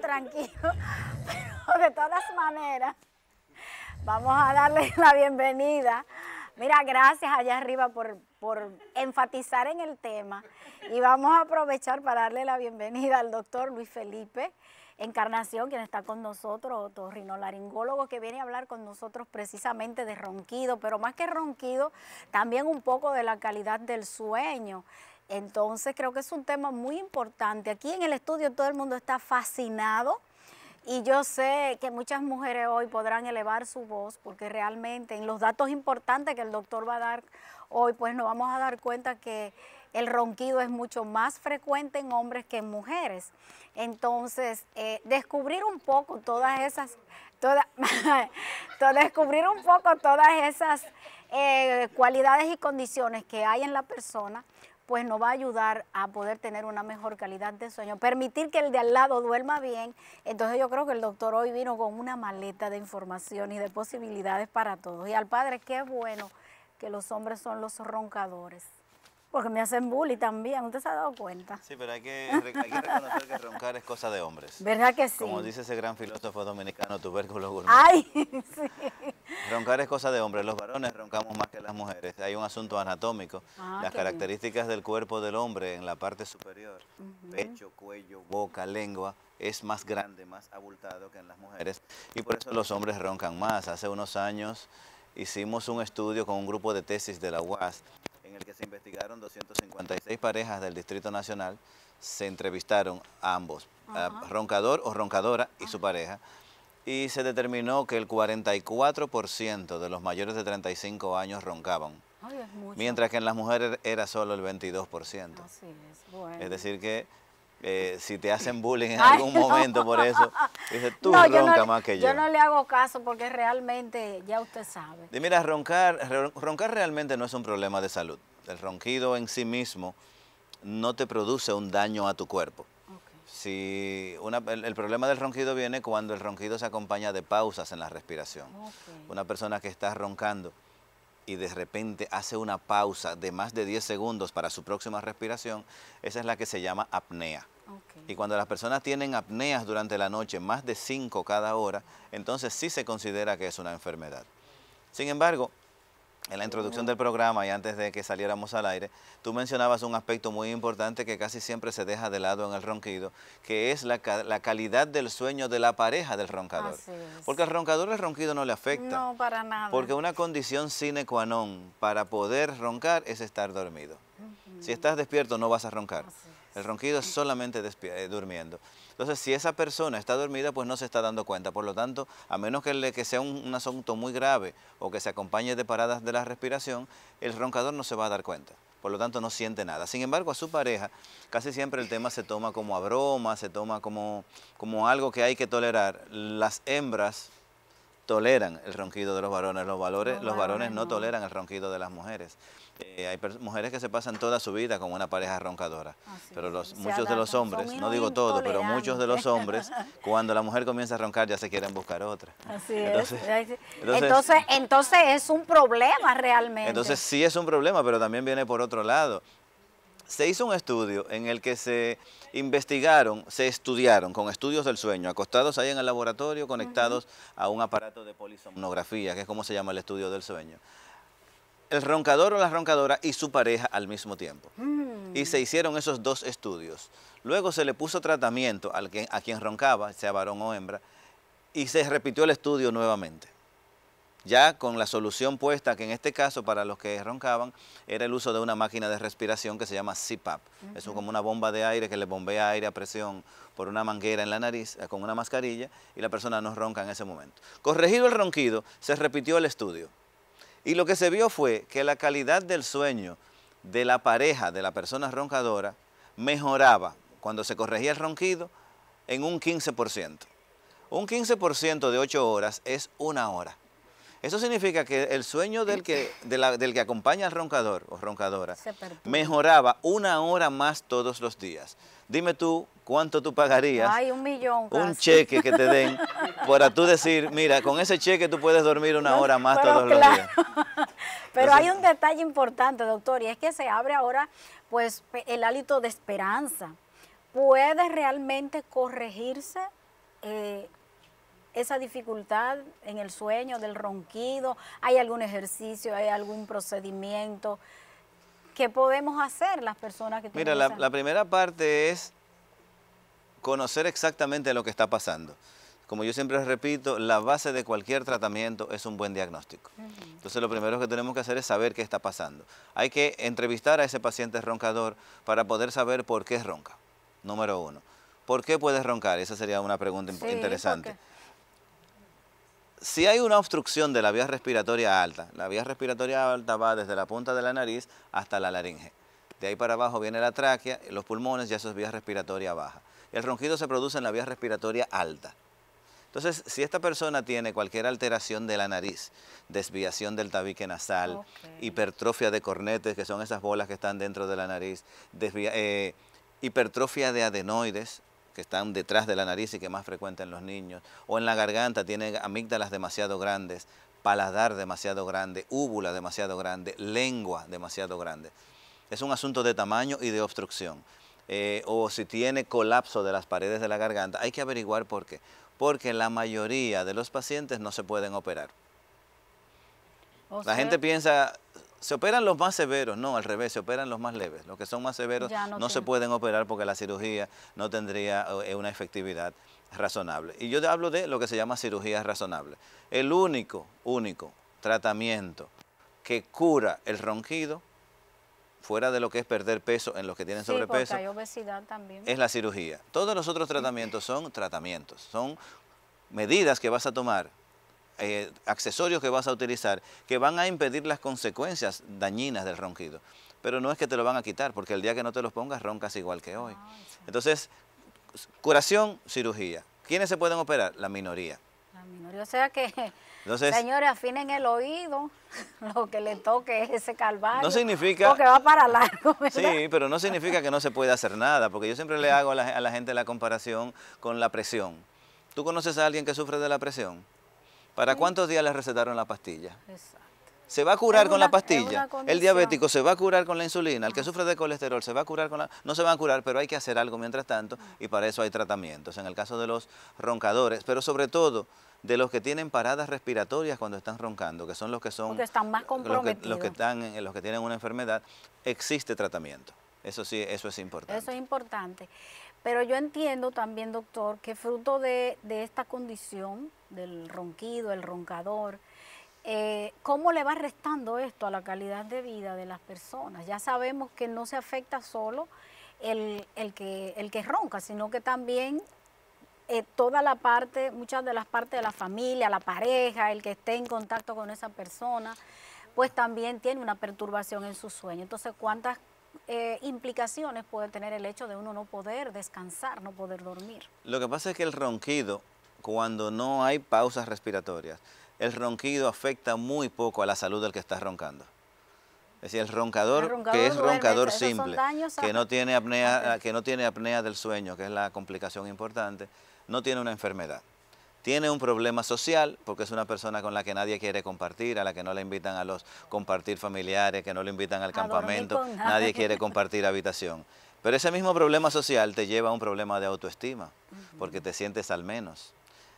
tranquilo, pero de todas maneras vamos a darle la bienvenida. Mira, gracias allá arriba por, por enfatizar en el tema y vamos a aprovechar para darle la bienvenida al doctor Luis Felipe. Encarnación, quien está con nosotros, otorrinolaringólogo, que viene a hablar con nosotros precisamente de ronquido, pero más que ronquido, también un poco de la calidad del sueño. Entonces creo que es un tema muy importante. Aquí en el estudio todo el mundo está fascinado y yo sé que muchas mujeres hoy podrán elevar su voz porque realmente en los datos importantes que el doctor va a dar hoy, pues nos vamos a dar cuenta que el ronquido es mucho más frecuente en hombres que en mujeres. Entonces, eh, descubrir un poco todas esas, toda, descubrir un poco todas esas eh, cualidades y condiciones que hay en la persona pues nos va a ayudar a poder tener una mejor calidad de sueño, permitir que el de al lado duerma bien. Entonces yo creo que el doctor hoy vino con una maleta de información y de posibilidades para todos. Y al padre, qué bueno que los hombres son los roncadores porque me hacen bully también, usted se ha dado cuenta. Sí, pero hay que, reconocer que roncar es cosa de hombres. ¿Verdad que sí? Como dice ese gran filósofo dominicano, tubérculo gourmet. Ay, sí. Roncar es cosa de hombres, los varones roncamos más que las mujeres, hay un asunto anatómico. Ah, las características del cuerpo del hombre en la parte superior, pecho, cuello, boca, lengua, es más grande, más abultado que en las mujeres. Y por eso los hombres roncan más. Hace unos años hicimos un estudio con un grupo de tesis de la UAS en el que se investigaron 256 parejas del Distrito Nacional, se entrevistaron a ambos, roncador o roncadora y su pareja, y se determinó que el 44% de los mayores de 35 años roncaban, mientras que en las mujeres era solo el 22%. Así es, bueno. es decir que si te hacen bullying en algún momento por eso, dice tú roncas más que yo. Yo no le hago caso porque realmente ya usted sabe. Y mira, roncar, roncar realmente no es un problema de salud. El ronquido en sí mismo no te produce un daño a tu cuerpo. Si el, problema del ronquido viene cuando el ronquido se acompaña de pausas en la respiración. Una persona que está roncando y de repente hace una pausa de más de 10 segundos para su próxima respiración, esa es la que se llama apnea. Y cuando las personas tienen apneas durante la noche, más de 5 cada hora, entonces sí se considera que es una enfermedad. Sin embargo, en la introducción oh. del programa y antes de que saliéramos al aire, tú mencionabas un aspecto muy importante que casi siempre se deja de lado en el ronquido, que es la, calidad del sueño de la pareja del roncador. Porque al roncador el ronquido no le afecta. No, para nada. Porque una condición sine qua non para poder roncar es estar dormido. Si estás despierto no vas a roncar. El ronquido es solamente eh, durmiendo. Entonces, si esa persona está dormida, pues no se está dando cuenta. Por lo tanto, a menos que, le, que sea un, asunto muy grave o que se acompañe de paradas de la respiración, el roncador no se va a dar cuenta. Por lo tanto, no siente nada. Sin embargo, a su pareja casi siempre el tema se toma como a broma, se toma como, como algo que hay que tolerar. Las hembras toleran el ronquido de los varones, los, valores, los varones no toleran el ronquido de las mujeres. Eh, hay mujeres que se pasan toda su vida con una pareja roncadora, ah, pero los, muchos de los hombres, no digo todos, pero muchos de los hombres, cuando la mujer comienza a roncar ya se quieren buscar otra. Así entonces, es. Entonces, entonces, es un problema realmente. Entonces sí es un problema, pero también viene por otro lado. Se hizo un estudio en el que se investigaron, se estudiaron con estudios del sueño, acostados ahí en el laboratorio, conectados a un aparato de polisomnografía, que es como se llama el estudio del sueño el roncador o la roncadora y su pareja al mismo tiempo. Mm. Y se hicieron esos dos estudios. Luego se le puso tratamiento a quien roncaba, sea varón o hembra, y se repitió el estudio nuevamente. Ya con la solución puesta, que en este caso para los que roncaban era el uso de una máquina de respiración que se llama CPAP. Es como una bomba de aire que le bombea aire a presión por una manguera en la nariz eh, con una mascarilla y la persona no ronca en ese momento. Corregido el ronquido, se repitió el estudio. Y lo que se vio fue que la calidad del sueño de la pareja, de la persona roncadora, mejoraba cuando se corregía el ronquido en un 15%. Un 15% de 8 horas es una hora. Eso significa que el sueño del que, del que acompaña al roncador o roncadora mejoraba una hora más todos los días. Dime tú, ¿cuánto tú pagarías? Ay, un millón. Un cheque que te den para tú decir, mira, con ese cheque tú puedes dormir una hora más todos los días. Pero hay un detalle importante, doctor, y es que se abre ahora pues el hálito de esperanza. ¿Puede realmente corregirse? Eh, esa dificultad en el sueño, del ronquido? ¿Hay algún ejercicio, hay algún procedimiento? ¿Qué podemos hacer las personas que tienen Mira, la, primera parte es conocer exactamente lo que está pasando. Como yo siempre repito, la base de cualquier tratamiento es un buen diagnóstico. Entonces lo primero que tenemos que hacer es saber qué está pasando. Hay que entrevistar a ese paciente roncador para poder saber por qué ronca, número uno. ¿Por qué puedes roncar? Esa sería una pregunta interesante. Si hay una obstrucción de la vía respiratoria alta, la vía respiratoria alta va desde la punta de la nariz hasta la laringe. De ahí para abajo viene la tráquea, los pulmones y eso es vía respiratoria baja. El ronquido se produce en la vía respiratoria alta. Entonces, si esta persona tiene cualquier alteración de la nariz, desviación del tabique nasal, hipertrofia de cornetes, que son esas bolas que están dentro de la nariz, eh, hipertrofia de adenoides, que están detrás de la nariz y que más frecuentan los niños, o en la garganta tiene amígdalas demasiado grandes, paladar demasiado grande, úvula demasiado grande, lengua demasiado grande. Es un asunto de tamaño y de obstrucción. Eh, o si tiene colapso de las paredes de la garganta, hay que averiguar por qué. Porque la mayoría de los pacientes no se pueden operar. la gente piensa, se operan los más severos, no, al revés, se operan los más leves. Los que son más severos no, se pueden operar porque la cirugía no tendría eh, una efectividad razonable. Y yo hablo de lo que se llama cirugía razonable. El único, único tratamiento que cura el ronquido, fuera de lo que es perder peso en los que tienen sobrepeso, es la cirugía. Todos los otros tratamientos son tratamientos, son medidas que vas a tomar eh, accesorios que vas a utilizar que van a impedir las consecuencias dañinas del ronquido. Pero no es que te lo van a quitar, porque el día que no te los pongas roncas igual que hoy. Ah, Entonces, curación, cirugía. ¿Quiénes se pueden operar? La minoría. La minoría, o sea que, señores, afinen el oído, lo que le toque es ese calvario. No significa... Porque va para largo, Sí, pero no significa que no se puede hacer nada, porque yo siempre le hago a la gente la comparación con la presión. ¿Tú conoces a alguien que sufre de la presión? ¿Para cuántos días le recetaron la pastilla? Exacto. ¿Se va a curar con la pastilla? El diabético se va a curar con la insulina, el que sufre de colesterol se va a curar con la... No se va a curar, pero hay que hacer algo mientras tanto y para eso hay tratamientos. En el caso de los roncadores, pero sobre todo de los que tienen paradas respiratorias cuando están roncando, que son los que son... Los que están más comprometidos. Los que, los que tienen una enfermedad, existe tratamiento. Eso sí, eso es importante. Eso es importante. Pero yo entiendo también, doctor, que fruto de esta condición del ronquido, el roncador. Eh, ¿Cómo le va restando esto a la calidad de vida de las personas? Ya sabemos que no se afecta solo el, que, el que ronca, sino que también eh, toda la parte, muchas de las partes de la familia, la pareja, el que esté en contacto con esa persona, pues también tiene una perturbación en su sueño. Entonces, ¿cuántas eh, implicaciones puede tener el hecho de uno no poder descansar, no poder dormir? Lo que pasa es que el ronquido cuando no hay pausas respiratorias. El ronquido afecta muy poco a la salud del que está roncando. Es decir, el roncador, que es roncador simple, que no, tiene apnea, que no tiene apnea del sueño, que es la complicación importante, no tiene una enfermedad. Tiene un problema social porque es una persona con la que nadie quiere compartir, a la que no le invitan a los compartir familiares, que no le invitan al campamento, nadie. quiere compartir habitación. Pero ese mismo problema social te lleva a un problema de autoestima, porque te sientes al menos.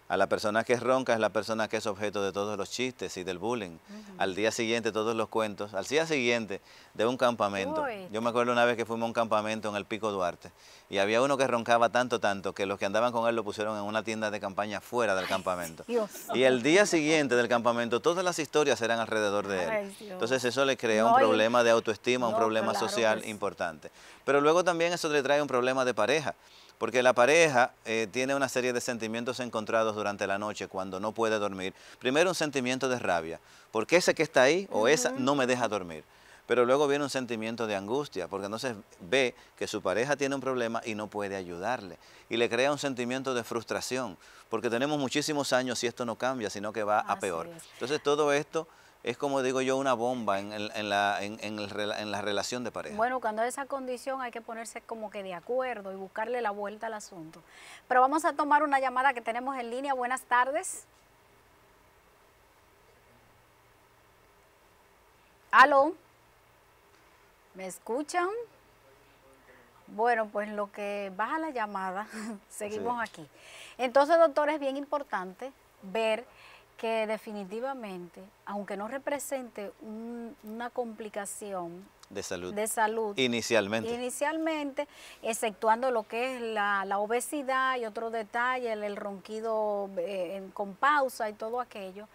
A la persona que es ronca es la persona que es objeto de todos los chistes y del bullying. Al día siguiente todos los cuentos. Al día siguiente de un campamento. Yo me acuerdo una vez que fuimos a un campamento en el Pico Duarte y había uno que roncaba tanto, tanto que los que andaban con él lo pusieron en una tienda de campaña fuera del campamento. Y el día siguiente del campamento todas las historias eran alrededor de él. Entonces eso le crea un problema de autoestima, un problema social importante. Pero luego también eso le trae un problema de pareja porque la pareja eh, tiene una serie de sentimientos encontrados durante la noche cuando no puede dormir. Primero un sentimiento de rabia, porque ese que está ahí o esa no me deja dormir. Pero luego viene un sentimiento de angustia, porque entonces ve que su pareja tiene un problema y no puede ayudarle. Y le crea un sentimiento de frustración, porque tenemos muchísimos años y esto no cambia, sino que va a peor. Entonces todo esto es como digo yo, una bomba en, la, relación de pareja. Bueno, cuando hay esa condición hay que ponerse como que de acuerdo y buscarle la vuelta al asunto. Pero vamos a tomar una llamada que tenemos en línea. Buenas tardes. Aló. ¿Me escuchan? Bueno, pues lo que baja la llamada, seguimos aquí. Entonces, doctor, es bien importante ver que definitivamente, aunque no represente una complicación de salud. inicialmente, inicialmente exceptuando lo que es la, obesidad y otro detalle, el, ronquido eh, con pausa y todo aquello,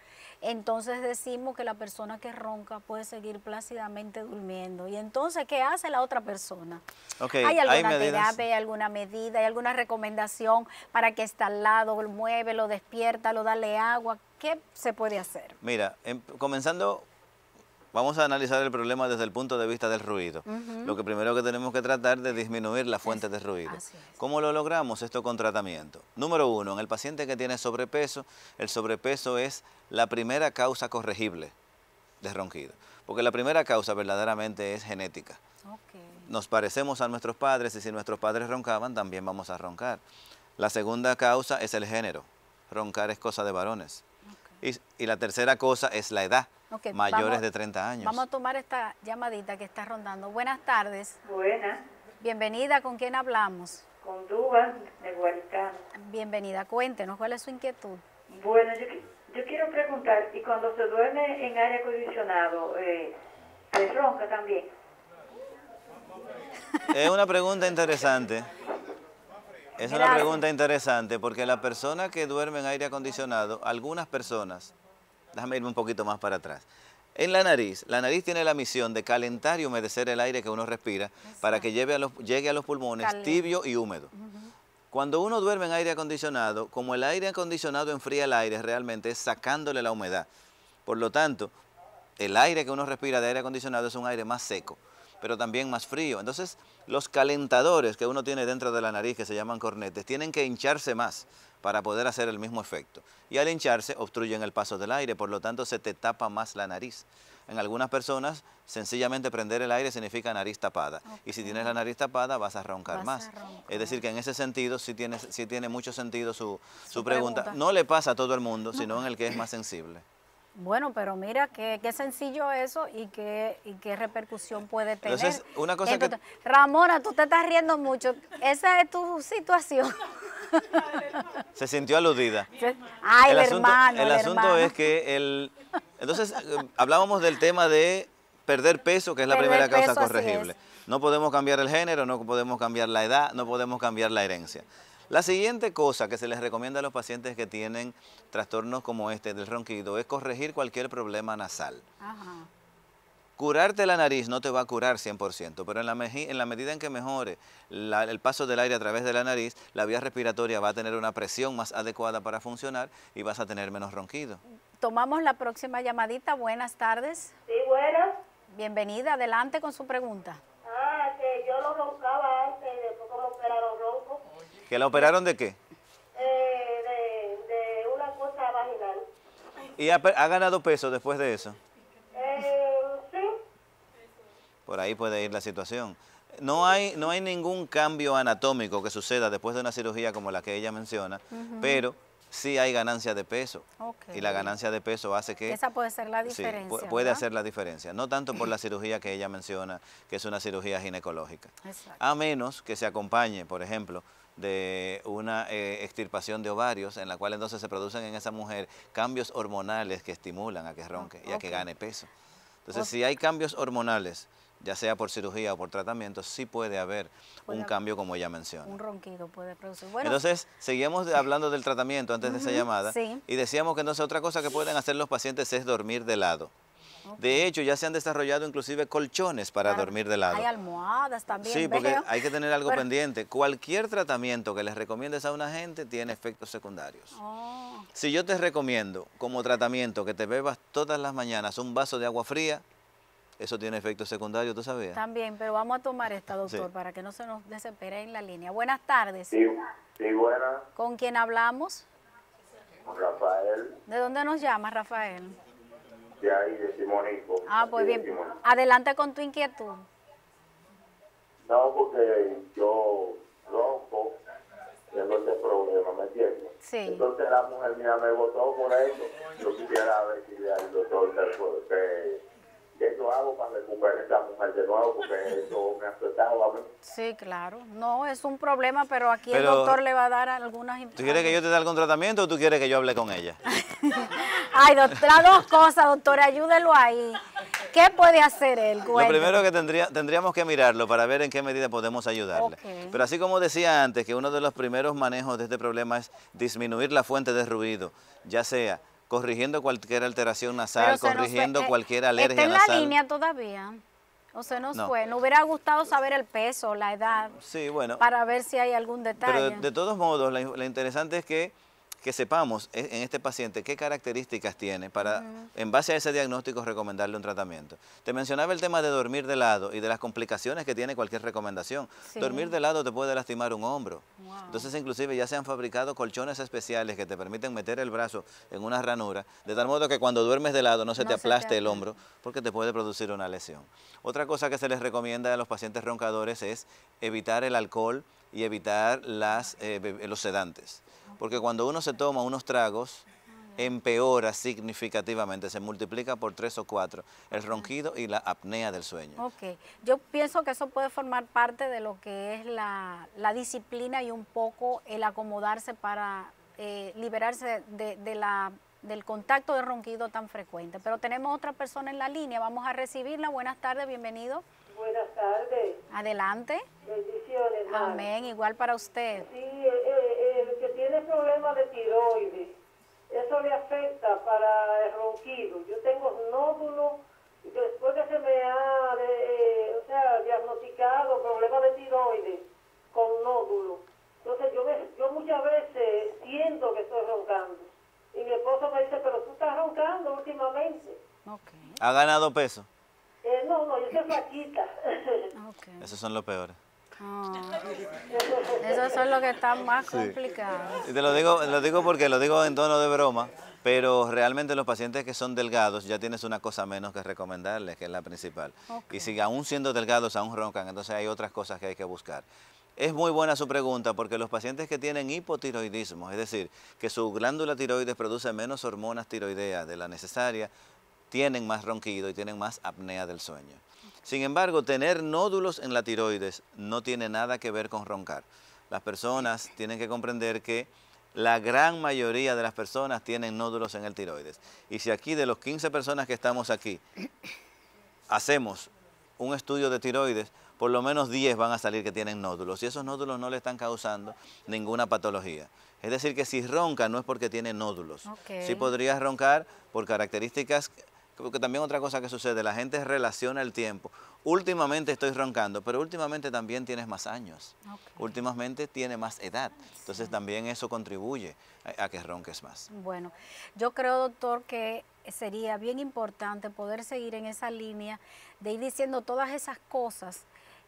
entonces decimos que la persona que ronca puede seguir plácidamente durmiendo. ¿Y entonces qué hace la otra persona? ¿Hay alguna alguna medida, hay alguna recomendación para que está al lado, lo mueve, despierta, lo dale agua? ¿Qué se puede hacer? Mira, em, comenzando, vamos a analizar el problema desde el punto de vista del ruido. Lo que primero que tenemos que tratar de disminuir la fuente de ruido. ¿Cómo lo logramos esto con tratamiento? Número uno, en el paciente que tiene sobrepeso, el sobrepeso es la primera causa corregible de ronquido. Porque la primera causa verdaderamente es genética. Nos parecemos a nuestros padres y si nuestros padres roncaban, también vamos a roncar. La segunda causa es el género. Roncar es cosa de varones. Y, la tercera cosa es la edad, mayores de 30 años. Vamos a tomar esta llamadita que está rondando. Buenas tardes. Buenas. Bienvenida, ¿con quién hablamos? Con Duba de guaritano Bienvenida, cuéntenos, ¿cuál es su inquietud? Bueno, yo, quiero preguntar, y cuando se duerme en aire acondicionado, eh, ¿se ronca también? Es una pregunta interesante. Es una pregunta interesante, porque la persona que duerme en aire acondicionado, algunas personas, déjame irme un poquito más para atrás, en la nariz, la nariz tiene la misión de calentar y humedecer el aire que uno respira para que llegue a los pulmones tibio y húmedo. Cuando uno duerme en aire acondicionado, como el aire acondicionado enfría el aire, realmente es sacándole la humedad. Por lo tanto, el aire que uno respira de aire acondicionado es un aire más seco pero también más frío. Entonces, los calentadores que uno tiene dentro de la nariz, que se llaman cornetes, tienen que hincharse más para poder hacer el mismo efecto. Y al hincharse, obstruyen el paso del aire, por lo tanto, se te tapa más la nariz. En algunas personas, sencillamente prender el aire significa nariz tapada. Y si tienes la nariz tapada, vas a roncar más. Es decir, que en ese sentido sí tiene, tiene mucho sentido su, pregunta. No le pasa a todo el mundo, sino en el que es más sensible. Bueno, pero mira qué, qué sencillo eso y qué, y qué repercusión puede tener. Entonces, una cosa que... Ramona, tú te estás riendo mucho. Esa es tu situación. Se sintió aludida. Ay, el, hermano. el, asunto es que el... Entonces, eh, hablábamos del tema de perder peso, que es la primera causa corregible. No podemos cambiar el género, no podemos cambiar la edad, no podemos cambiar la herencia. La siguiente cosa que se les recomienda a los pacientes que tienen trastornos como este del ronquido es corregir cualquier problema nasal. Curarte la nariz no te va a curar 100%, pero en la, en la medida en que mejore el paso del aire a través de la nariz, la vía respiratoria va a tener una presión más adecuada para funcionar y vas a tener menos ronquido. Tomamos la próxima llamadita. Buenas tardes. Sí, buenas. Bienvenida. Adelante con su pregunta. Ah, que yo lo ¿Que la operaron de qué? Eh, de, una cosa vaginal. ¿Y ha, ganado peso después de eso? Eh, sí. Por ahí puede ir la situación. No hay, no hay ningún cambio anatómico que suceda después de una cirugía como la que ella menciona, pero sí hay ganancia de peso. Y la ganancia de peso hace que... Esa puede ser la diferencia. puede hacer la diferencia. No tanto por la cirugía que ella menciona, que es una cirugía ginecológica. A menos que se acompañe, por ejemplo, de una eh, extirpación de ovarios, en la cual entonces se producen en esa mujer cambios hormonales que estimulan a que ronque y a que gane peso. Entonces, si hay cambios hormonales, ya sea por cirugía o por tratamiento, sí puede haber un cambio como ella menciona. Un ronquido puede producir. entonces, seguimos hablando del tratamiento antes de esa llamada. Y decíamos que entonces otra cosa que pueden hacer los pacientes es dormir de lado. De hecho, ya se han desarrollado inclusive colchones para dormir de lado. Hay almohadas también. Sí, porque hay que tener algo pendiente. Cualquier tratamiento que les recomiendes a una gente tiene efectos secundarios. Oh. Si yo te recomiendo como tratamiento que te bebas todas las mañanas un vaso de agua fría, eso tiene efectos secundarios, ¿tú sabías? También, pero vamos a tomar esta, doctor, para que no se nos desespere en la línea. Buenas tardes. Sí, buenas. ¿Con quién hablamos? Rafael. ¿De dónde nos llama, Rafael? de ahí, de Ah, pues bien. Adelante con tu inquietud. No, porque yo no tengo ese problema, ¿me entiendes? Sí. Entonces la mujer mía me votó por eso. Yo quisiera ver si el doctor que, hago para recuperar esta mujer de nuevo, porque eso me ha afectado Sí, claro. No, es un problema, pero aquí el doctor le va a dar algunas... ¿Tú quieres que yo te dé algún tratamiento o tú quieres que yo hable con ella? Ay, doctora, dos cosas, doctora, ayúdelo ahí. ¿Qué puede hacer él? Cuéntame. Lo primero que tendría, tendríamos que mirarlo para ver en qué medida podemos ayudarle. Pero así como decía antes, que uno de los primeros manejos de este problema es disminuir la fuente de ruido, ya sea corrigiendo cualquier alteración nasal, corrigiendo eh, cualquier alergia está en la línea todavía? O se nos no. fue. hubiera gustado saber el peso, la edad. Sí, bueno. Para ver si hay algún detalle. Pero de todos modos, lo interesante es que que sepamos e, en este paciente qué características tiene para, en base a ese diagnóstico, recomendarle un tratamiento. Te mencionaba el tema de dormir de lado y de las complicaciones que tiene cualquier recomendación. Dormir de lado te puede lastimar un hombro. Entonces, inclusive, ya se han fabricado colchones especiales que te permiten meter el brazo en una ranura, de tal modo que cuando duermes de lado no se te aplaste el hombro porque te puede producir una lesión. Otra cosa que se les recomienda a los pacientes roncadores es evitar el alcohol y evitar las, eh, los sedantes porque cuando uno se toma unos tragos, empeora significativamente, se multiplica por tres o cuatro, el ronquido y la apnea del sueño. Ok, yo pienso que eso puede formar parte de lo que es la, disciplina y un poco el acomodarse para eh, liberarse de, la, del contacto de ronquido tan frecuente. Pero tenemos otra persona en la línea, vamos a recibirla. Buenas tardes, bienvenido. Buenas tardes. Adelante. Bendiciones. Amén, igual para usted. Sí problema de tiroides, eso le afecta para el ronquido. Yo tengo nódulos, después que se me ha eh, o sea, diagnosticado problema de tiroides con nódulos. Entonces yo, me, yo muchas veces siento que estoy roncando. Y mi esposo me dice, pero tú estás roncando últimamente. Okay. ¿Ha ganado peso? Eh, no, no, yo soy flaquita. okay. Esos son los peores. Eso es son que está más complicado. Y te lo digo, lo digo porque lo digo en tono de broma, pero realmente los pacientes que son delgados ya tienes una cosa menos que recomendarles, que es la principal. Y si aún siendo delgados aún roncan, entonces hay otras cosas que hay que buscar. Es muy buena su pregunta porque los pacientes que tienen hipotiroidismo, es decir, que su glándula tiroides produce menos hormonas tiroideas de la necesaria, tienen más ronquido y tienen más apnea del sueño. Sin embargo, tener nódulos en la tiroides no tiene nada que ver con roncar. Las personas tienen que comprender que la gran mayoría de las personas tienen nódulos en el tiroides. Y si aquí de los 15 personas que estamos aquí hacemos un estudio de tiroides, por lo menos 10 van a salir que tienen nódulos y esos nódulos no le están causando ninguna patología. Es decir, que si ronca no es porque tiene nódulos. Si Sí podrías roncar por características porque también otra cosa que sucede, la gente relaciona el tiempo. Últimamente estoy roncando, pero últimamente también tienes más años. Últimamente tiene más edad. Entonces también eso contribuye a, a, que ronques más. Bueno, yo creo, doctor, que sería bien importante poder seguir en esa línea de ir diciendo todas esas cosas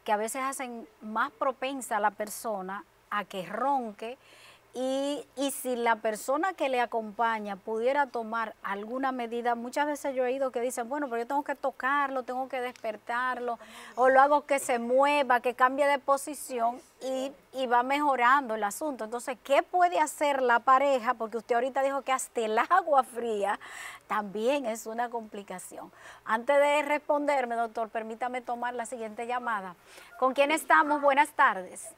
que a veces hacen más propensa a la persona a que ronque y, si la persona que le acompaña pudiera tomar alguna medida, muchas veces yo he oído que dicen, bueno, pero yo tengo que tocarlo, tengo que despertarlo, o lo hago que se mueva, que cambie de posición y, y va mejorando el asunto. Entonces, ¿qué puede hacer la pareja? Porque usted ahorita dijo que hasta el agua fría también es una complicación. Antes de responderme, doctor, permítame tomar la siguiente llamada. ¿Con quién estamos? Buenas tardes.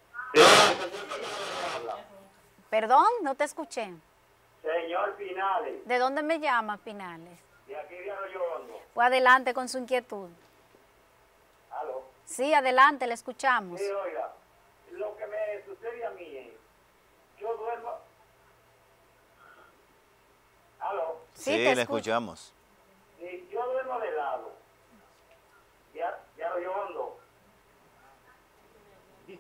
Perdón, no te escuché. Señor Pinales. ¿De dónde me llama Pinales? De aquí de Arroyo Hondo. Fue adelante con su inquietud. ¿Aló? Sí, adelante, le escuchamos. Sí, oiga, lo que me sucede a mí es, yo duermo... ¿Aló? Sí, sí le escuchamos. Sí, yo duermo de lado, de, Arroyo Hondo.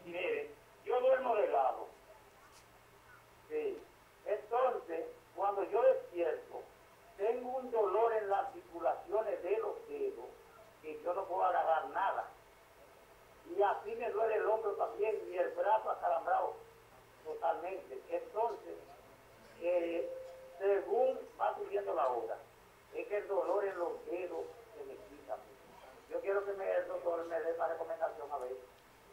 yo no puedo agarrar nada. Y así me duele el hombro también y el brazo acalambrado totalmente. Entonces, según va subiendo la hora, es que el dolor en los dedos se me quita. Yo quiero que me, el doctor me dé una recomendación a ver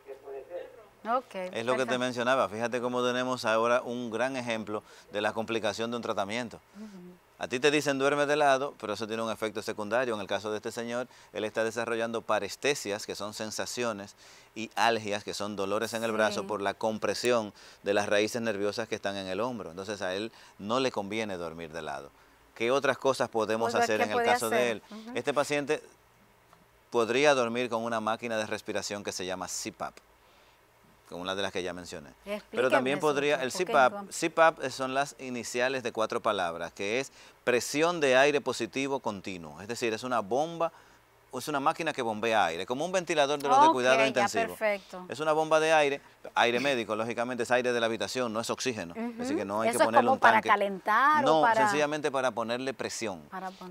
qué puede ser. es lo que te mencionaba, fíjate cómo tenemos ahora un gran ejemplo de la complicación de un tratamiento. A ti te dicen duerme de lado, pero eso tiene un efecto secundario. En el caso de este señor, él está desarrollando parestesias, que son sensaciones, y algias, que son dolores en el brazo por la compresión de las raíces nerviosas que están en el hombro. Entonces a él no le conviene dormir de lado. ¿Qué otras cosas podemos hacer en el caso de él? Este paciente podría dormir con una máquina de respiración que se llama CPAP una de las que ya mencioné. Pero también podría, el CPAP, CPAP son las iniciales de cuatro palabras, que es presión de aire positivo continuo, es decir, es una bomba es una máquina que bombea aire, como un ventilador de los de cuidado intensivo. Es una bomba de aire, aire médico, lógicamente es aire de la habitación, no es oxígeno. Así que no hay que es como para calentar o para... sencillamente para ponerle presión.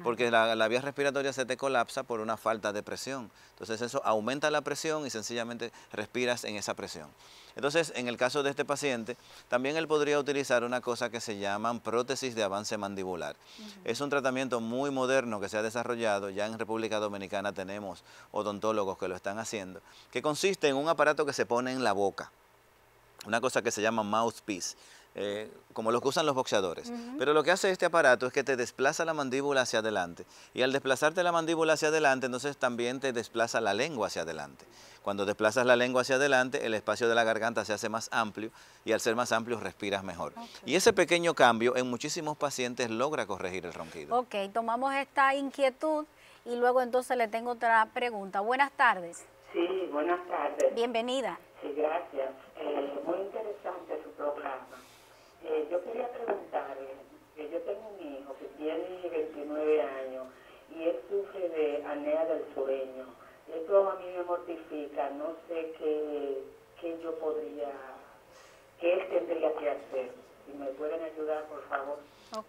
Porque la, vía respiratoria se te colapsa por una falta de presión. Entonces eso aumenta la presión y sencillamente respiras en esa presión. Entonces, en el caso de este paciente, también él podría utilizar una cosa que se llaman prótesis de avance mandibular. Es un tratamiento muy moderno que se ha desarrollado ya en República Dominicana tenemos odontólogos que lo están haciendo, que consiste en un aparato que se pone en la boca, una cosa que se llama mouthpiece. Eh, como los que usan los boxeadores. Pero lo que hace este aparato es que te desplaza la mandíbula hacia adelante. Y al desplazarte la mandíbula hacia adelante, entonces también te desplaza la lengua hacia adelante. Cuando desplazas la lengua hacia adelante, el espacio de la garganta se hace más amplio y al ser más amplio respiras mejor. Y ese pequeño cambio en muchísimos pacientes logra corregir el ronquido. Ok, tomamos esta inquietud y luego entonces le tengo otra pregunta. Buenas tardes. Sí, buenas tardes. Bienvenida. Sí, gracias. Eh, muy interesante su programa. Eh, yo quería preguntarle, que yo tengo un hijo que tiene 29 años y él sufre de anea del sueño. Esto a mí me mortifica, no sé qué, qué yo podría, qué él tendría que hacer me pueden ayudar, por favor.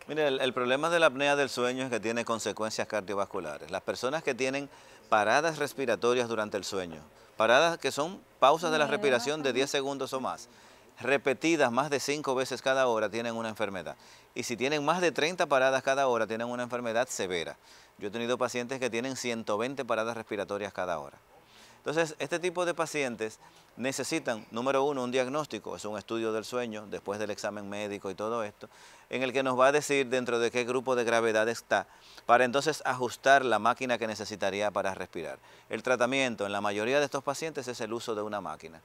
Mire, el, el, problema de la apnea del sueño es que tiene consecuencias cardiovasculares. Las personas que tienen paradas respiratorias durante el sueño, paradas que son pausas de la respiración de 10 segundos o más, repetidas más de 5 veces cada hora, tienen una enfermedad. Y si tienen más de 30 paradas cada hora, tienen una enfermedad severa. Yo he tenido pacientes que tienen 120 paradas respiratorias cada hora. Entonces, este tipo de pacientes necesitan, número uno, un diagnóstico, es un estudio del sueño, después del examen médico y todo esto, en el que nos va a decir dentro de qué grupo de gravedad está, para entonces ajustar la máquina que necesitaría para respirar. El tratamiento en la mayoría de estos pacientes es el uso de una máquina,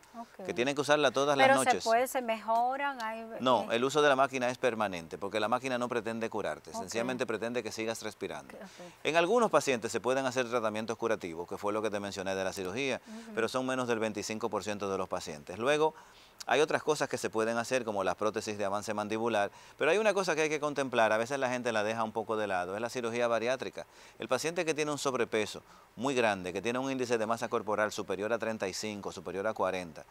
que tienen que usarla todas las noches. ¿Pero se puede, se mejoran? No, eh. el uso de la máquina es permanente, porque la máquina no pretende curarte, sencillamente pretende que sigas respirando. En algunos pacientes se pueden hacer tratamientos curativos, que fue lo que te mencioné de la cirugía, pero son menos del 25% de los pacientes. Luego, hay otras cosas que se pueden hacer, como las prótesis de avance mandibular, pero hay una cosa que hay que contemplar, a veces la gente la deja un poco de lado, es la cirugía bariátrica. El paciente que tiene un sobrepeso muy grande, que tiene un índice de masa corporal superior a 35, superior a 40,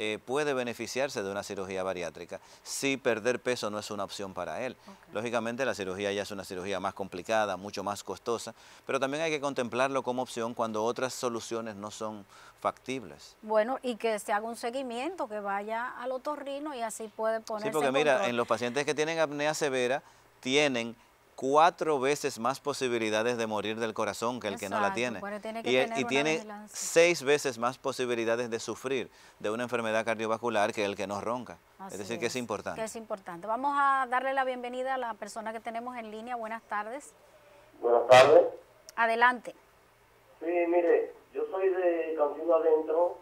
eh, puede beneficiarse de una cirugía bariátrica si perder peso no es una opción para él. Lógicamente la cirugía ya es una cirugía más complicada, mucho más costosa, pero también hay que contemplarlo como opción cuando otras soluciones no son factibles. Bueno, y que se haga un seguimiento, que vaya al otorrino y así puede ponerse Sí, porque mira, en los pacientes que tienen apnea severa, tienen cuatro veces más posibilidades de morir del corazón que el que no la tiene. y, tiene seis veces más posibilidades de sufrir de una enfermedad cardiovascular que el que no ronca. es decir, que es importante. es importante. Vamos a darle la bienvenida a la persona que tenemos en línea. Buenas tardes. Buenas tardes. Adelante. Sí, mire, yo soy de Cancún Adentro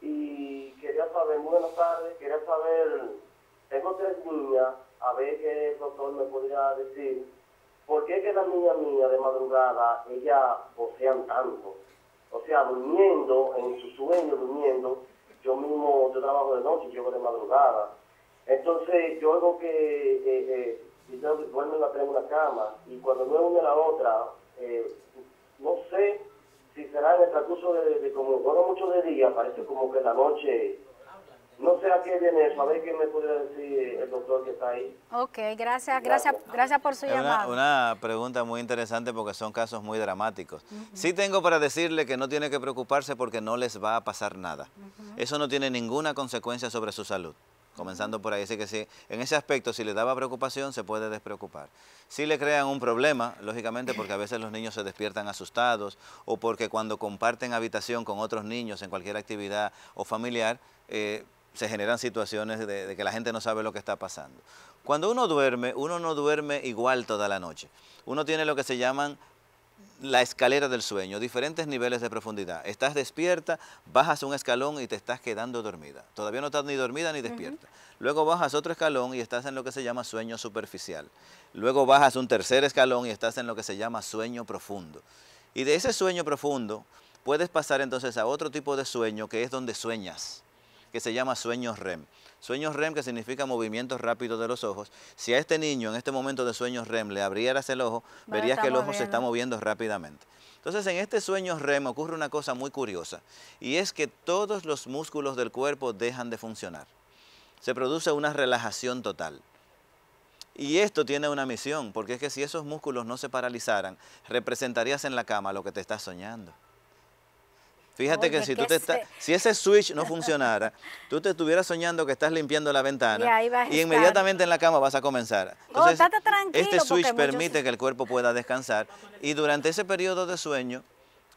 y quería saber, buenas tardes, quería saber, tengo tres niñas, a ver qué doctor me podría decir ¿por qué que la niña mía de madrugada ella posean tanto? O sea, durmiendo, en su sueño, durmiendo, yo mismo, yo trabajo de noche, y llego de madrugada. Entonces, yo veo que eh, eh, yo duermo en la una cama y cuando me a la otra, eh, no sé si será en el transcurso de, como, bueno, mucho de día, parece como que la noche no sé a qué viene a ver qué me puede decir el doctor que está ahí. Ok, gracias, gracias, gracias por su llamada. Una, pregunta muy interesante porque son casos muy dramáticos. Sí tengo para decirle que no tiene que preocuparse porque no les va a pasar nada. Eso no tiene ninguna consecuencia sobre su salud. Comenzando por ahí, así que sí, en ese aspecto, si le daba preocupación, se puede despreocupar. Si le crean un problema, lógicamente, porque a veces los niños se despiertan asustados o porque cuando comparten habitación con otros niños en cualquier actividad o familiar, eh, se generan situaciones de, que la gente no sabe lo que está pasando. Cuando uno duerme, uno no duerme igual toda la noche. Uno tiene lo que se llaman la escalera del sueño, diferentes niveles de profundidad. Estás despierta, bajas un escalón y te estás quedando dormida. Todavía no estás ni dormida ni despierta. Luego bajas otro escalón y estás en lo que se llama sueño superficial. Luego bajas un tercer escalón y estás en lo que se llama sueño profundo. Y de ese sueño profundo puedes pasar entonces a otro tipo de sueño que es donde sueñas que se llama sueños REM. Sueños REM que significa movimientos rápidos de los ojos. Si a este niño en este momento de sueños REM le abrieras el ojo, verías que el ojo se está moviendo rápidamente. Entonces en este sueño REM ocurre una cosa muy curiosa y es que todos los músculos del cuerpo dejan de funcionar. Se produce una relajación total. Y esto tiene una misión, porque es que si esos músculos no se paralizaran, representarías en la cama lo que te estás soñando. Fíjate que si tú te este si ese switch no funcionara, tú te estuvieras soñando que estás limpiando la ventana y, inmediatamente en la cama vas a comenzar. Oh, Entonces, este switch permite que el cuerpo pueda descansar y durante ese periodo de sueño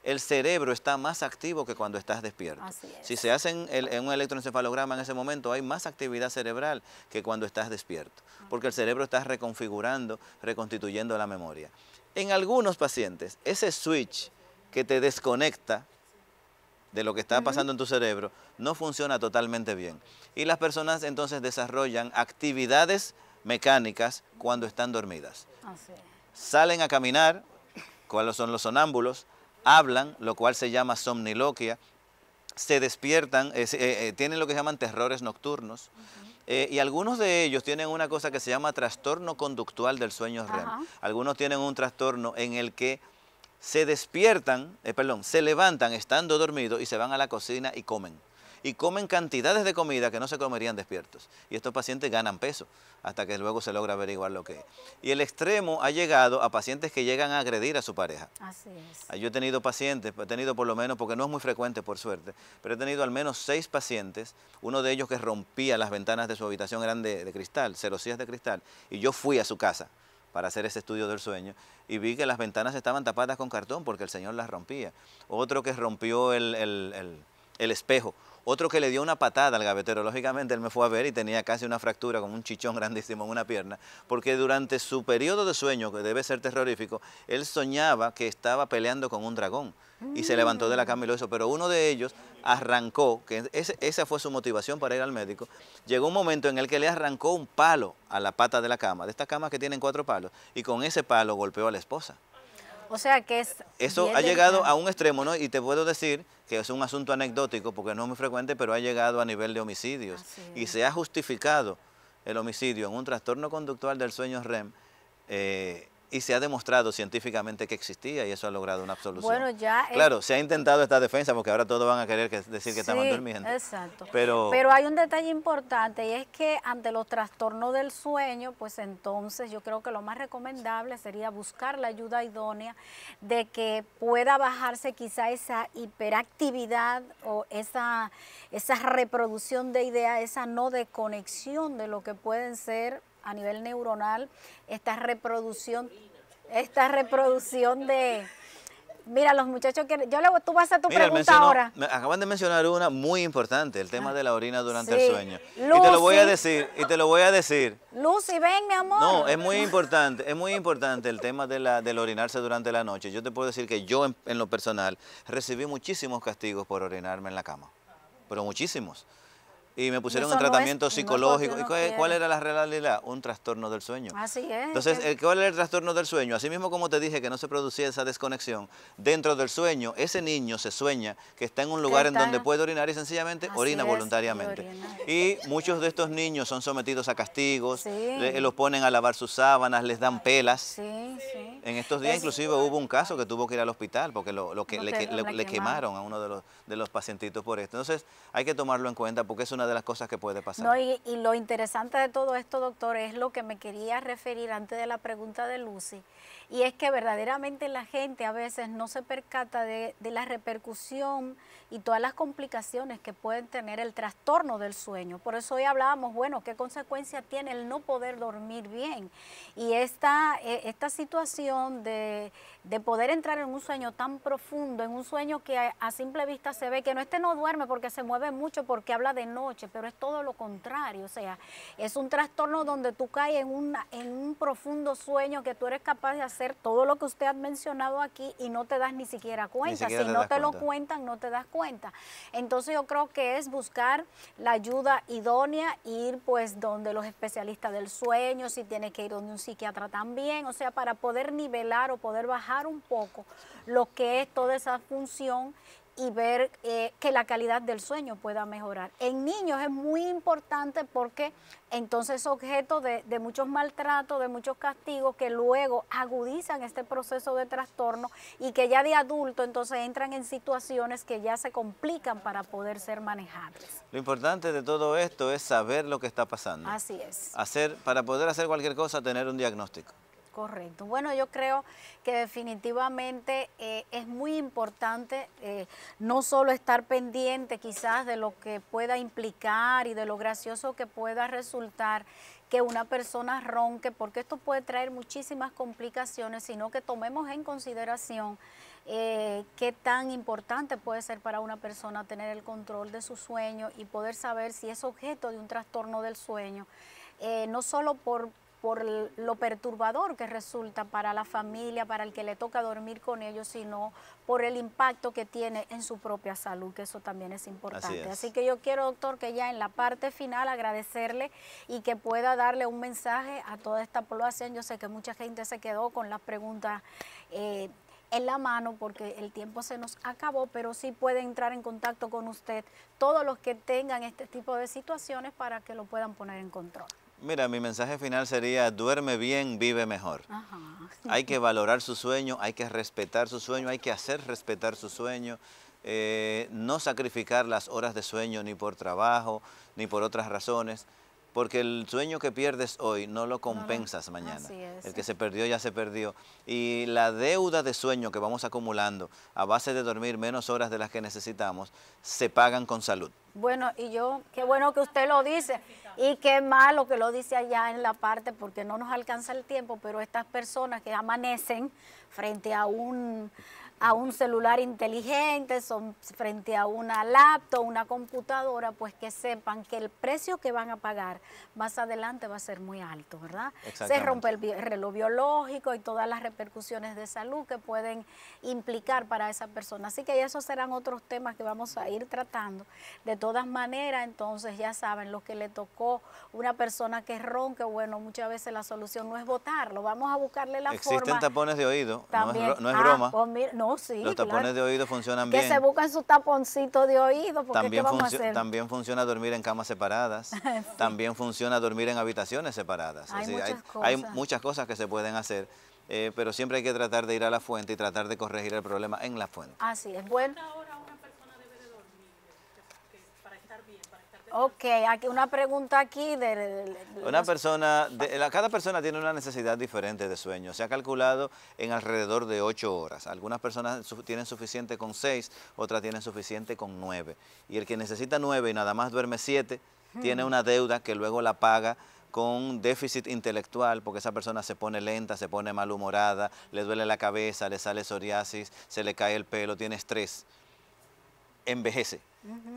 el cerebro está más activo que cuando estás despierto. Si se hacen en un electroencefalograma en ese momento, hay más actividad cerebral que cuando estás despierto, porque el cerebro está reconfigurando, reconstituyendo la memoria. En algunos pacientes, ese switch que te desconecta de lo que está pasando en tu cerebro, no funciona totalmente bien. Y las personas entonces desarrollan actividades mecánicas cuando están dormidas. Salen a caminar, cuáles son los sonámbulos, hablan, lo cual se llama somniloquia, se despiertan, eh, eh, eh, tienen lo que llaman terrores nocturnos. y algunos de ellos tienen una cosa que se llama trastorno conductual del sueño REM. Algunos tienen un trastorno en el que se despiertan, eh, perdón, se levantan estando dormidos y se van a la cocina y comen. Y comen cantidades de comida que no se comerían despiertos. Y estos pacientes ganan peso hasta que luego se logra averiguar lo que es. Y el extremo ha llegado a pacientes que llegan a agredir a su pareja. Así es. Ah, yo he tenido pacientes, he tenido por lo menos, porque no es muy frecuente por suerte, pero he tenido al menos seis pacientes, uno de ellos que rompía las ventanas de su habitación, eran de, de cristal, celosías de cristal, y yo fui a su casa para hacer ese estudio del sueño y vi que las ventanas estaban tapadas con cartón porque el señor las rompía. Otro que rompió el, el espejo otro que le dio una patada al gavetero. Lógicamente él me fue a ver y tenía casi una fractura con un chichón grandísimo en una pierna, porque durante su periodo de sueño, que debe ser terrorífico, él soñaba que estaba peleando con un dragón y se levantó de la cama y lo hizo. Pero uno de ellos arrancó, que esa fue su motivación para ir al médico, llegó un momento en el que le arrancó un palo a la pata de la cama, de estas camas que tienen cuatro palos, y con ese palo golpeó a la esposa. O sea que es... Eso ha llegado a un extremo, ¿no? Y te puedo decir que es un asunto anecdótico, porque no es muy frecuente, pero ha llegado a nivel de homicidios. Y se ha justificado el homicidio en un trastorno conductual del sueño REM eh, y se ha demostrado científicamente que existía y eso ha logrado una absolución. ya... Claro, se ha intentado esta defensa porque ahora todos van a querer decir que estamos estaban durmiendo. exacto. Pero... Pero hay un detalle importante y es que ante los trastornos del sueño, pues entonces yo creo que lo más recomendable sería buscar la ayuda idónea de que pueda bajarse quizá esa hiperactividad o esa, esa reproducción de ideas, esa no desconexión de lo que pueden ser a nivel neuronal, esta reproducción, esta reproducción de... Mira, los muchachos que... Yo le, tú vas a tu pregunta ahora. acaban de mencionar una muy importante, el tema ah, de la orina durante el sueño. Y te lo voy a decir, y te lo voy a decir. Lucy, ven, mi amor. No, es muy importante, es muy importante el tema de la, del orinarse durante la noche. Yo te puedo decir que yo, en lo personal, recibí muchísimos castigos por orinarme en la cama. Pero muchísimos y me pusieron un tratamiento psicológico. ¿Y cuál, era la realidad? Un trastorno del sueño. Así es. Entonces, eh, ¿cuál era el trastorno del sueño? Así mismo como te dije que no se producía esa desconexión, dentro del sueño, ese niño se sueña que está en un lugar en donde puede orinar y sencillamente orina voluntariamente. Y, muchos de estos niños son sometidos a castigos, eh, los ponen a lavar sus sábanas, les dan pelas. En estos días inclusive hubo un caso que tuvo que ir al hospital porque lo, que, le, quemaron a uno de los, de los pacientitos por esto. Entonces, hay que tomarlo en cuenta porque es una de las cosas que puede pasar. y, lo interesante de todo esto, doctor, es lo que me quería referir antes de la pregunta de Lucy, y es que verdaderamente la gente a veces no se percata de, la repercusión y todas las complicaciones que pueden tener el trastorno del sueño. Por eso hoy hablábamos, bueno, qué consecuencia tiene el no poder dormir bien. Y esta, e, esta situación de, poder entrar en un sueño tan profundo, en un sueño que a, simple vista se ve, que no este no duerme porque se mueve mucho, porque habla de no pero es todo lo contrario, o sea, es un trastorno donde tú caes en, una, en un profundo sueño que tú eres capaz de hacer todo lo que usted ha mencionado aquí y no te das ni siquiera cuenta, si no te lo cuentan no te das cuenta. Entonces yo creo que es buscar la ayuda idónea, ir pues donde los especialistas del sueño, si tiene que ir donde un psiquiatra también, o sea, para poder nivelar o poder bajar un poco lo que es toda esa función y ver eh, que la calidad del sueño pueda mejorar. En niños es muy importante porque entonces es objeto de, muchos maltratos, de muchos castigos que luego agudizan este proceso de trastorno y que ya de adulto entonces entran en situaciones que ya se complican para poder ser manejables. Lo importante de todo esto es saber lo que está pasando. Así es. Hacer, para poder hacer cualquier cosa, tener un diagnóstico. Correcto. Bueno, yo creo que definitivamente eh, es muy importante eh, no solo estar pendiente quizás de lo que pueda implicar y de lo gracioso que pueda resultar que una persona ronque, porque esto puede traer muchísimas complicaciones, sino que tomemos en consideración eh, qué tan importante puede ser para una persona tener el control de su sueño y poder saber si es objeto de un trastorno del sueño. no solo por, por lo perturbador que resulta para la familia, para el que le toca dormir con ellos, sino por el impacto que tiene en su propia salud, que eso también es importante. Así, que yo quiero, doctor, que ya en la parte final agradecerle y que pueda darle un mensaje a toda esta población. Yo sé que mucha gente se quedó con las preguntas. Eh, en la mano porque el tiempo se nos acabó, pero sí puede entrar en contacto con usted todos los que tengan este tipo de situaciones para que lo puedan poner en control. Mira, mi mensaje final sería, duerme bien, vive mejor. Hay que valorar su sueño, hay que respetar su sueño, hay que hacer respetar su sueño, eh, no sacrificar las horas de sueño ni por trabajo, ni por otras razones porque el sueño que pierdes hoy no lo compensas mañana. el que se perdió ya se perdió. Y la deuda de sueño que vamos acumulando a base de dormir menos horas de las que necesitamos, se pagan con salud. Bueno, y yo, qué bueno que usted lo dice y qué malo que lo dice allá en la parte porque no nos alcanza el tiempo, pero estas personas que amanecen frente a un a un celular inteligente, son frente a una laptop, una computadora, pues que sepan que el precio que van a pagar más adelante va a ser muy alto, ¿verdad? Se rompe el reloj biológico y todas las repercusiones de salud que pueden implicar para esa persona. Así que esos serán otros temas que vamos a ir tratando. De todas maneras, entonces ya saben, lo que le tocó una persona que ronque, bueno, muchas veces la solución no es votarlo, vamos a buscarle la Existen forma. Existen tapones de oído, no es, no es broma. Ah, pues Oh, Los tapones de oído funcionan bien. Que se busquen sus taponcitos de oído. también, también funciona dormir en camas separadas. También funciona dormir en habitaciones separadas. Hay, muchas cosas. que se pueden hacer. Eh, pero siempre hay que tratar de ir a la fuente y tratar de corregir el problema en la fuente. Así es. Bueno. Ok, aquí una pregunta aquí de... una persona, de, la, cada persona tiene una necesidad diferente de sueño. Se ha calculado en alrededor de ocho horas. Algunas personas tienen suficiente con seis, otras tienen suficiente con nueve. Y el que necesita nueve y nada más duerme siete, tiene hmm. una deuda que luego la paga con déficit intelectual, porque esa persona se pone lenta, se pone malhumorada, le duele la cabeza, le sale psoriasis, se le cae el pelo, tiene estrés, envejece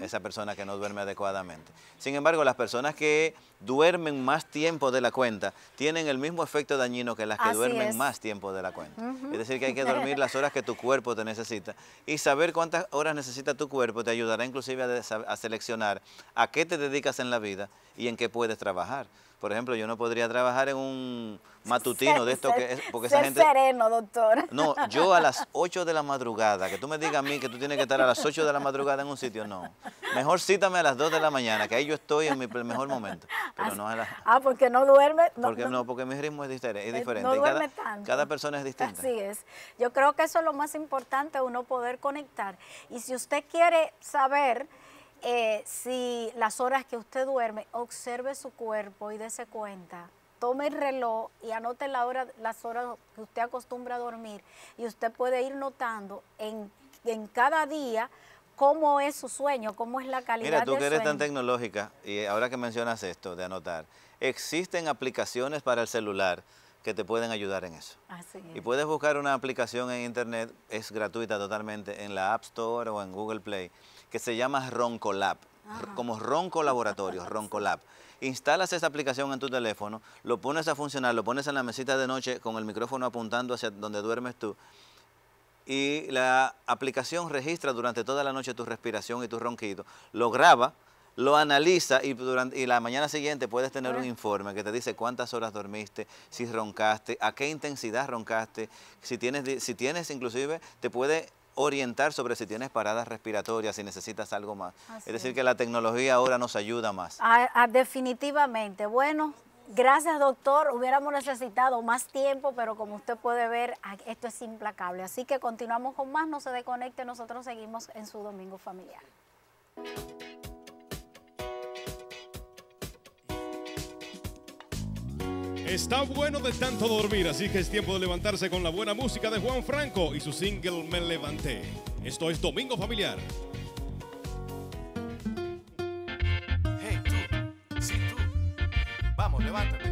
esa persona que no duerme adecuadamente. Sin embargo, las personas que duermen más tiempo de la cuenta tienen el mismo efecto dañino que las que duermen más tiempo de la cuenta. Es decir, que hay que dormir las horas que tu cuerpo te necesita. Y saber cuántas horas necesita tu cuerpo te ayudará inclusive a seleccionar a qué te dedicas en la vida y en qué puedes trabajar. Por ejemplo, yo no podría trabajar en un matutino de esto que es, porque esa gente sereno, doctor. No, yo a las 8 de la madrugada, que tú me digas a mí que tú tienes que estar a las 8 de la madrugada en un sitio, no. Mejor cítame a las 2 de la mañana, que ahí yo estoy en mi mejor momento, ah, no a ah, porque no duerme. No, porque no, porque mi ritmo es eh, diferente, cada, cada persona es distinta. Así es. Yo creo que eso es lo más importante, uno poder conectar. Y si usted quiere saber eh, si las horas que usted duerme, observe su cuerpo y dése cuenta. Tome el reloj y anote la hora, las horas que usted acostumbra a dormir y usted puede ir notando en, en cada día cómo es su sueño, cómo es la calidad Mira, tú que eres tan tecnológica, y ahora que mencionas esto de anotar, existen aplicaciones para el celular que te pueden ayudar en eso. Y puedes buscar una aplicación en internet, es gratuita totalmente, en la App Store o en Google Play, que se llama Roncolab, como Ronco Laboratorio, Roncolab. Instalas esa aplicación en tu teléfono, lo pones a funcionar, lo pones en la mesita de noche con el micrófono apuntando hacia donde duermes tú y la aplicación registra durante toda la noche tu respiración y tu ronquido, lo graba, lo analiza y, durante, y la mañana siguiente puedes tener un pues informe que te dice cuántas horas dormiste, si roncaste, a qué intensidad roncaste, si tienes, si tienes inclusive, te puede orientar sobre si tienes paradas respiratorias, si necesitas algo más. es decir, que la tecnología ahora nos ayuda más. Ah, ah, definitivamente. Bueno, Gracias, doctor. Hubiéramos necesitado más tiempo, pero como usted puede ver, esto es implacable. Así que continuamos con más. No se desconecte. Nosotros seguimos en su domingo familiar. Está bueno de tanto dormir, así que es tiempo de levantarse con la buena música de Juan Franco y su single Me Levanté. Esto es Domingo Familiar. Hey tú, sí tú, vamos, levántate.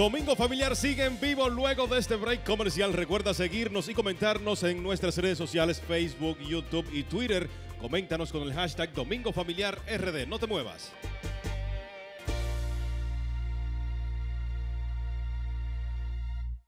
Domingo Familiar sigue en vivo luego de este break comercial. Recuerda seguirnos y comentarnos en nuestras redes sociales Facebook, YouTube y Twitter. Coméntanos con el hashtag Domingo Familiar RD. No te muevas.